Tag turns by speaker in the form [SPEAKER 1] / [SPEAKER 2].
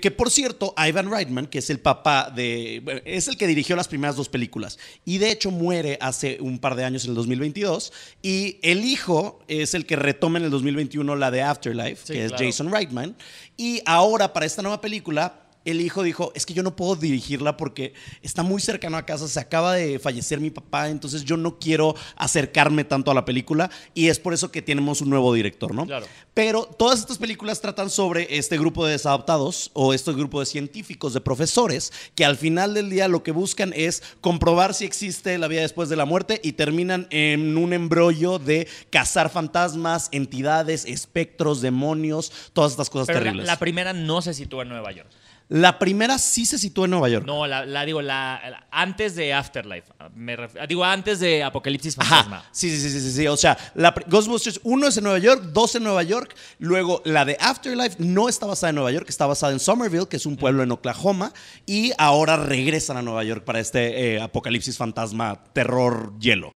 [SPEAKER 1] Que por cierto, Ivan Reitman, que es el papá de. es el que dirigió las primeras dos películas. Y de hecho muere hace un par de años, en el 2022. Y el hijo es el que retoma en el 2021 la de Afterlife, que es Jason Reitman. Y ahora, para esta nueva película, el hijo dijo, es que yo no puedo dirigirla porque está muy cercano a casa, se acaba de fallecer mi papá, entonces yo no quiero acercarme tanto a la película y es por eso que tenemos un nuevo director, ¿no? Claro. Pero todas estas películas tratan sobre este grupo de desadaptados o este grupo de científicos, de profesores, que al final del día lo que buscan es comprobar si existe la vida después de la muerte y terminan en un embrollo de cazar fantasmas, entidades, espectros, demonios, todas estas cosas terribles. La, la
[SPEAKER 2] primera no se sitúa en Nueva York.
[SPEAKER 1] La primera sí se situó en Nueva York.
[SPEAKER 2] No, la, digo, la, antes de Afterlife.
[SPEAKER 3] Ah, digo, antes de Apocalipsis Fantasma.
[SPEAKER 1] Sí, sí, sí, sí, O sea, la, Ghostbusters 1 es en Nueva York, 2 en Nueva York. Luego, la de Afterlife no está basada en Nueva York, está basada en Somerville, que es un pueblo en Oklahoma. Y ahora regresan a Nueva York para este eh, Apocalipsis Fantasma, terror, hielo.